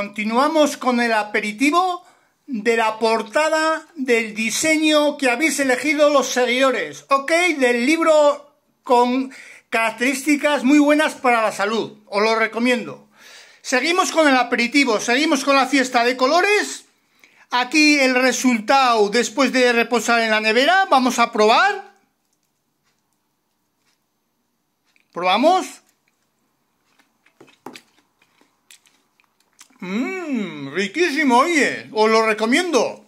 Continuamos con el aperitivo de la portada del diseño que habéis elegido los seguidores, ¿ok? Del libro con características muy buenas para la salud, os lo recomiendo. Seguimos con el aperitivo, seguimos con la fiesta de colores. Aquí el resultado después de reposar en la nevera, vamos a probar. Probamos. Mmm, riquísimo, oye, os lo recomiendo.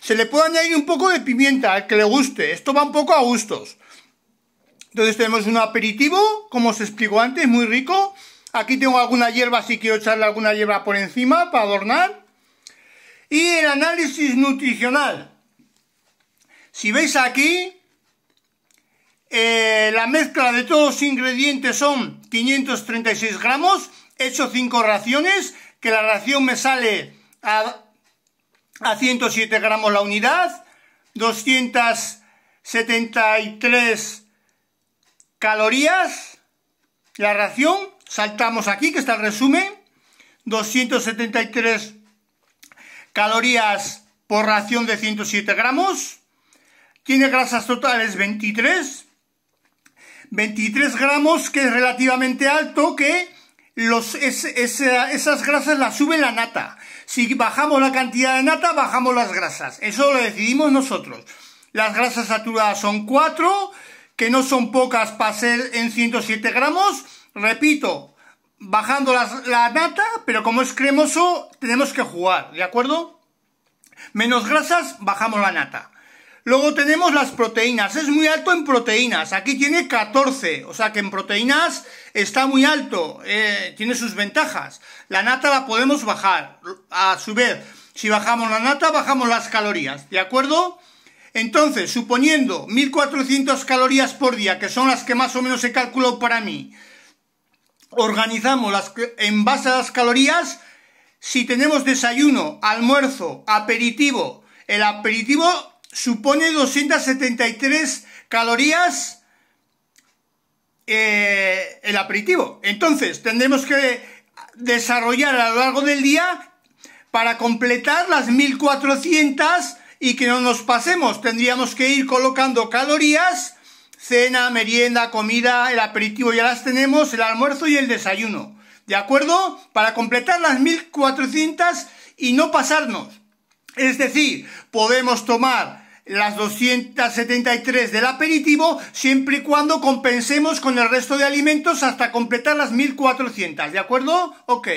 Se le puede añadir un poco de pimienta al que le guste, esto va un poco a gustos. Entonces tenemos un aperitivo, como os explico antes, muy rico. Aquí tengo alguna hierba, si quiero echarle alguna hierba por encima para adornar. Y el análisis nutricional. Si veis aquí, eh, la mezcla de todos los ingredientes son 536 gramos he hecho 5 raciones, que la ración me sale a, a 107 gramos la unidad, 273 calorías, la ración, saltamos aquí que está el resumen, 273 calorías por ración de 107 gramos, tiene grasas totales 23, 23 gramos que es relativamente alto que los, esas grasas las sube la nata. Si bajamos la cantidad de nata, bajamos las grasas. Eso lo decidimos nosotros. Las grasas saturadas son 4, que no son pocas para ser en 107 gramos. Repito, bajando la nata, pero como es cremoso, tenemos que jugar, ¿de acuerdo? Menos grasas, bajamos la nata. Luego tenemos las proteínas, es muy alto en proteínas, aquí tiene 14, o sea que en proteínas está muy alto, eh, tiene sus ventajas. La nata la podemos bajar, a su vez, si bajamos la nata, bajamos las calorías, ¿de acuerdo? Entonces, suponiendo 1400 calorías por día, que son las que más o menos se calculó para mí, organizamos las, en base a las calorías, si tenemos desayuno, almuerzo, aperitivo, el aperitivo supone 273 calorías eh, el aperitivo. Entonces, tendremos que desarrollar a lo largo del día para completar las 1400 y que no nos pasemos. Tendríamos que ir colocando calorías, cena, merienda, comida, el aperitivo ya las tenemos, el almuerzo y el desayuno. ¿De acuerdo? Para completar las 1400 y no pasarnos. Es decir, podemos tomar las 273 del aperitivo siempre y cuando compensemos con el resto de alimentos hasta completar las 1400, ¿de acuerdo? Ok.